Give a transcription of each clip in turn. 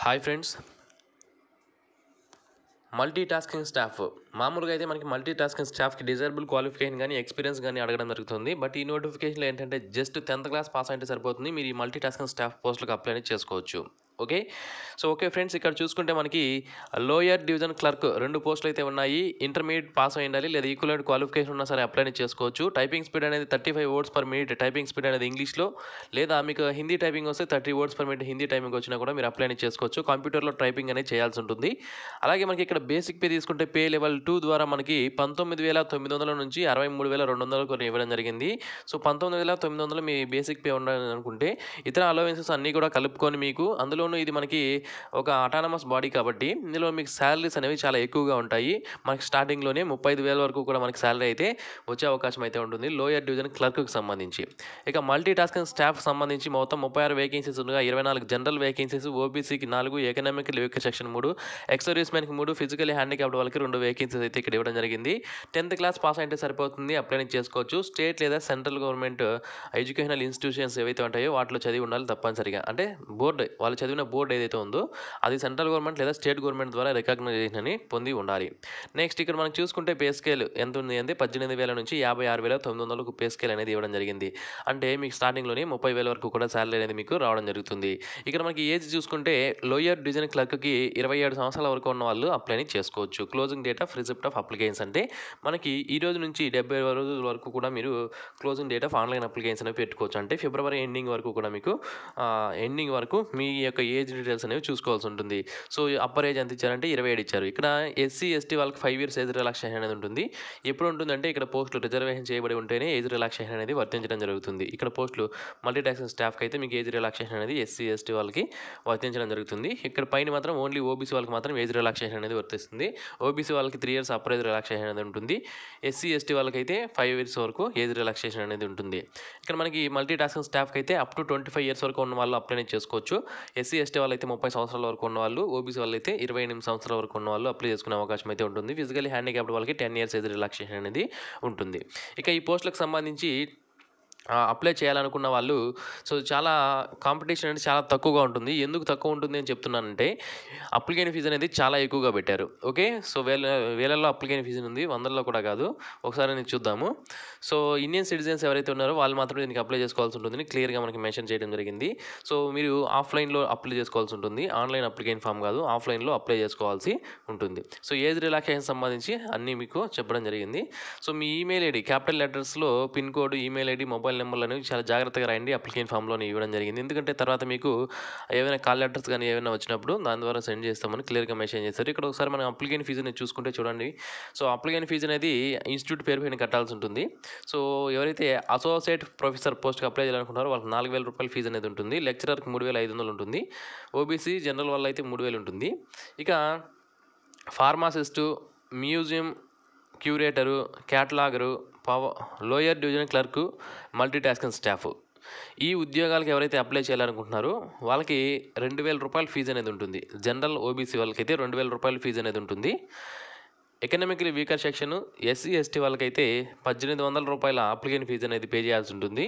hi friends multi tasking staff మామూలుగా అయితే మనకి మల్టీ టాస్కింగ్ స్టాఫ్కి డిజైరబుల్ క్వాలిఫికేషన్ కానీ ఎక్స్పీరియన్స్ కానీ అడగడం జరుగుతుంది బట్ ఈ నోటిఫికేషన్లో ఏంటంటే జస్ట్ టెన్త్ క్లాస్ పాస్ అయితే సరిపోతుంది మీరు ఈ మల్టీ టాస్కింగ్ స్టాఫ్ పోస్టులకు అప్లై చేసుకోవచ్చు ఓకే సో ఓకే ఫ్రెండ్స్ ఇక్కడ చూసుకుంటే మనకి లోయర్ డివిజన్ క్లర్క్ రెండు పోస్టులు అయితే ఉన్నాయి ఇంటర్మీడియట్ పాస్ అయి ఉండాలి లేదా ఈక్వల్ క్వాలిఫికేషన్ ఉన్నా సరే అప్లై చేసుకోవచ్చు టైపింగ్ స్పీడ్ అనేది thirty five words per minute typing speed అనేది ఇంగ్లీష్లో లేదా మీకు హిందీ టైపింగ్ వస్తే thirty words per minute Hindi typing వచ్చినా కూడా మీరు అప్లై చేసుకోవచ్చు కంప్యూటర్లో టైపింగ్ అనేది చేయాల్సి ఉంటుంది అలాగే మనకి ఇక్కడ బేసిక్ పే తీసుకుంటే పే లెవెల్ టూ ద్వారా మనకి పంతొమ్మిది వేల తొమ్మిది వందల నుంచి అరవై మూడు వేల రెండు వందలు కొన్ని ఇవ్వడం జరిగింది సో పంతొమ్మిది వేల తొమ్మిది వందలు మీ బేసిక్ పే ఉండాలని అనుకుంటే ఇతర అలవెన్సెస్ అన్నీ కూడా కలుపుకొని మీకు అందులో అందులోనూ ఇది మనకి ఒక అటానమస్ బాడీ కాబట్టి ఇందులో మీకు శాలరీస్ అనేవి చాలా ఎక్కువగా ఉంటాయి మనకి స్టార్టింగ్లోనే ముప్పై ఐదు వేల వరకు కూడా మనకి శాలరీ అయితే వచ్చే అవకాశం అయితే ఉంటుంది లోయర్ డివిజన్ క్లర్క్కి సంబంధించి ఇక మల్టీ టాస్కింగ్ స్టాఫ్ సంబంధించి మొత్తం ముప్పై ఆరు వేకెన్సీస్ ఉండగా ఇరవై నాలుగు జనరల్ వేకెన్సీస్ ఓబీసీకి నాలుగు ఎకనామిక్ లివిక సెక్షన్ మూడు ఎక్సర్వీస్ మ్యాన్కి మూడు ఫిజికల్ హ్యాండిక్యాప్డ్ వాళ్ళకి రెండు వేకెన్సీస్ అయితే ఇక్కడ ఇవ్వడం జరిగింది టెన్త్ క్లాస్ పాస్ అయితే సరిపోతుంది అప్లై చేసుకోవచ్చు స్టేట్ లేదా సెంట్రల్ గవర్నమెంట్ ఎడ్యుకేషనల్ ఇన్స్టిట్యూషన్స్ ఏవైతే ఉంటాయో వాటిలో చదివి ఉండాలి తప్పనిసరిగా అంటే బోర్డు వాళ్ళు చదివి చదివిన బోర్డు ఏదైతే ఉందో అది సెంట్రల్ గవర్నమెంట్ లేదా స్టేట్ గవర్నమెంట్ ద్వారా రికగ్నైజేషన్ పొంది ఉండాలి నెక్స్ట్ ఇక్కడ మనం చూసుకుంటే పే స్కేల్ ఎంత ఉంది అంటే పద్దెనిమిది వేల నుంచి యాభై ఆరు వేల తొమ్మిది వందలకు పే స్కేల్ అనేది ఇవ్వడం జరిగింది అంటే మీకు స్టార్టింగ్లోనే ముప్పై వేల వరకు కూడా శాలరీ అనేది మీకు రావడం జరుగుతుంది ఇక్కడ మనకి ఏజ్ చూసుకుంటే లోయర్ డివిజన్ క్లర్క్కి ఇరవై ఏడు సంవత్సరాల వరకు ఉన్న వాళ్ళు అప్లైని చేసుకోవచ్చు closing date of receipt of applications అంటే మనకి ఈ రోజు నుంచి డెబ్బై రోజుల వరకు కూడా మీరు closing date of online application అనేవి పెట్టుకోవచ్చు అంటే ఫిబ్రవరి ఎండింగ్ వరకు కూడా మీకు ఎండింగ్ వరకు మీ యొక్క ఏజ్ డీటెయిల్స్ అనేవి చూసుకోవాల్సి ఉంటుంది సో అప్పర్ ఏజ్ ఎంత ఇచ్చారంటే ఇరవై ఏడు ఇచ్చారు ఇక్కడ ఎస్సీ ఎస్టీ వాళ్ళకి ఫైవ్ ఇయర్స్ ఏజ్ రిలాక్సేషన్ అనేది ఉంటుంది ఎప్పుడు ఉంటుందంటే ఇక్కడ పోస్టులు రిజర్వేషన్ చేయబడి ఉంటేనే ఏజ్ రిలాక్సేషన్ అనేది వర్తించడం జరుగుతుంది ఇక్కడ పోస్టులు మల్టీటాక్సన్ స్టాఫ్కి అయితే మీకు ఏజ్ రిలాక్సేషన్ అనేది ఎస్సీ ఎస్టీ వాళ్ళకి వర్తించడం జరుగుతుంది ఇక్కడ పైన మాత్రం ఓన్లీ ఓబీసీ వాళ్ళకి మాత్రం ఏజ్ రిలాక్సేషన్ అనేది వర్తిస్తుంది ఓబీసీ వాళ్ళకి three years upper age relaxation అనేది ఉంటుంది ఎస్సీ ఎస్టీ వాళ్ళకైతే ఫైవ్ ఇయర్స్ వరకు ఏజ్ రిలాక్సేషన్ అనేది ఉంటుంది ఇక్కడ మనకి మల్టీ టాస్కింగ్ స్టాఫ్కి అయితే up to twenty five years వరకు ఉన్న వాళ్ళు అప్లై చేసుకోవచ్చు ఎస్సీ ఎస్సీ ఎస్టీ వాళ్ళైతే ముప్పై సంవత్సరాల వరకు ఉన్న వాళ్ళు ఓబీసీ వాళ్ళైతే ఇరవై ఎనిమిది సంవత్సరాల వరకు ఉన్న వాళ్ళు అప్లై చేసుకునే అవకాశం అయితే ఉంటుంది ఫిజికలీ హ్యాండిక్యాప్డ్ వాళ్ళకి టెన్ ఇయర్స్ అయితే రిలాక్సేషన్ అనేది ఉంటుంది ఇక ఈ పోస్టులకు సంబంధించి అప్లై చేయాలనుకున్న వాళ్ళు సో చాలా కాంపిటీషన్ అనేది చాలా తక్కువగా ఉంటుంది ఎందుకు తక్కువ ఉంటుంది అని చెప్తున్నానంటే అప్లికేషన్ ఫీజు అనేది చాలా ఎక్కువగా పెట్టారు ఓకే సో వేల వేలల్లో అప్లికేషన్ ఫీజు ఉంది వందల్లో కూడా కాదు ఒకసారి నేను చూద్దాము సో ఇండియన్ సిటిజన్స్ ఎవరైతే ఉన్నారో వాళ్ళు మాత్రమే దీనికి అప్లై చేసుకోవాల్సి ఉంటుంది క్లియర్గా మనకి మెన్షన్ చేయడం జరిగింది సో మీరు ఆఫ్లైన్లో అప్లై చేసుకోవాల్సి ఉంటుంది ఆన్లైన్ అప్లికేషన్ ఫామ్ కాదు ఆఫ్లైన్లో అప్లై చేసుకోవాల్సి ఉంటుంది సో ఏజ్ రిలాక్సేషన్ సంబంధించి అన్నీ మీకు చెప్పడం జరిగింది సో మీ ఈమెయిల్ ఐడి క్యాపిటల్ లెటర్స్లో pin code email ID mobile mobile నెంబర్లు అనేవి చాలా జాగ్రత్తగా రాయండి అప్లికేషన్ ఫామ్లో ఇవ్వడం జరిగింది ఎందుకంటే తర్వాత మీకు ఏమైనా కాల్ లెటర్స్ కానీ ఏమైనా వచ్చినప్పుడు దాని ద్వారా సెండ్ చేస్తామని క్లియర్గా మెన్షన్ చేస్తారు ఇక్కడ ఒకసారి మనం అప్లికేషన్ ఫీజు అనేది చూసుకుంటే చూడండి సో అప్లికేషన్ ఫీజు అనేది ఇన్స్టిట్యూట్ పేరు పైన కట్టాల్సి ఉంటుంది సో ఎవరైతే అసోసియేట్ ప్రొఫెసర్ పోస్ట్కి అప్లై చేయాలనుకుంటారో వాళ్ళకి నాలుగు వేల రూపాయల ఫీజు అనేది ఉంటుంది లెక్చరర్కి మూడు వేల ఐదు వందలు ఉంటుంది ఓబీసీ జనరల్ వల్ల అయితే మూడు వేలు ఉంటుంది ఇక ఫార్మాసిస్టు మ్యూజియం క్యూరేటరు క్యాటలాగరు పవ lower division clerk multi tasking staff ఈ ఉద్యోగాలకు ఎవరైతే అప్లై చేయాలనుకుంటున్నారో వాళ్ళకి రెండు వేల రూపాయల ఫీజు అనేది ఉంటుంది జనరల్ ఓబీసీ వాళ్ళకైతే రెండు వేల రూపాయల ఫీజు అనేది ఉంటుంది economically weaker section SC ST వాళ్ళకైతే పద్దెనిమిది వందల రూపాయల అప్లికేషన్ ఫీజు అనేది పే చేయాల్సి ఉంటుంది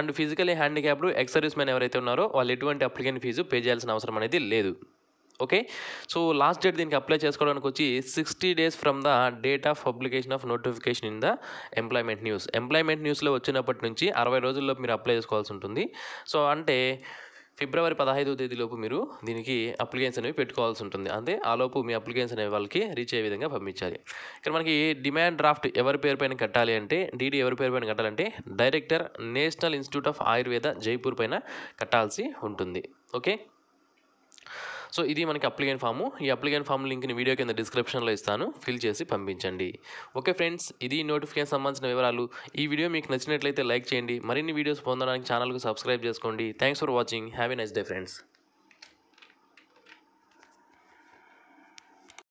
and physically handicapped ex service service man ఎవరైతే ఉన్నారో వాళ్ళు ఎటువంటి అప్లికేషన్ ఫీజు పే చేయాల్సిన అవసరం అనేది లేదు ఓకే సో లాస్ట్ డేట్ దీనికి అప్లై చేసుకోవడానికి వచ్చి sixty days from the date of publication of notification in the employment news employment న్యూస్లో వచ్చినప్పటి నుంచి అరవై రోజుల్లో మీరు అప్లై చేసుకోవాల్సి ఉంటుంది సో అంటే ఫిబ్రవరి పదహైదవ తేదీలోపు మీరు దీనికి అప్లికేషన్ అనేవి పెట్టుకోవాల్సి ఉంటుంది అంతే ఆలోపు మీ అప్లికేషన్ అనేవి వాళ్ళకి రీచ్ అయ్యే విధంగా పంపించాలి ఇక్కడ మనకి డిమాండ్ డ్రాఫ్ట్ ఎవరి పేరు పైన కట్టాలి అంటే డీడీ ఎవరి పేరు పైన కట్టాలంటే director national institute of Ayurveda Jaipur పైన కట్టాల్సి ఉంటుంది ఓకే సో ఇది మనకి అప్లికేషన్ ఫామ్ ఈ అప్లికేషన్ ఫామ్ లింక్ని వీడియో కింద డిస్క్రిప్షన్లో ఇస్తాను ఫిల్ చేసి పంపించండి ఓకే ఫ్రెండ్స్ ఇది నోటిఫికేషన్ సంబంధించిన వివరాలు ఈ వీడియో మీకు నచ్చినట్లయితే లైక్ చేయండి మరిన్ని వీడియోస్ పొందడానికి ఛానల్కు సబ్స్క్రైబ్ చేసుకోండి thanks for watching have a nice day friends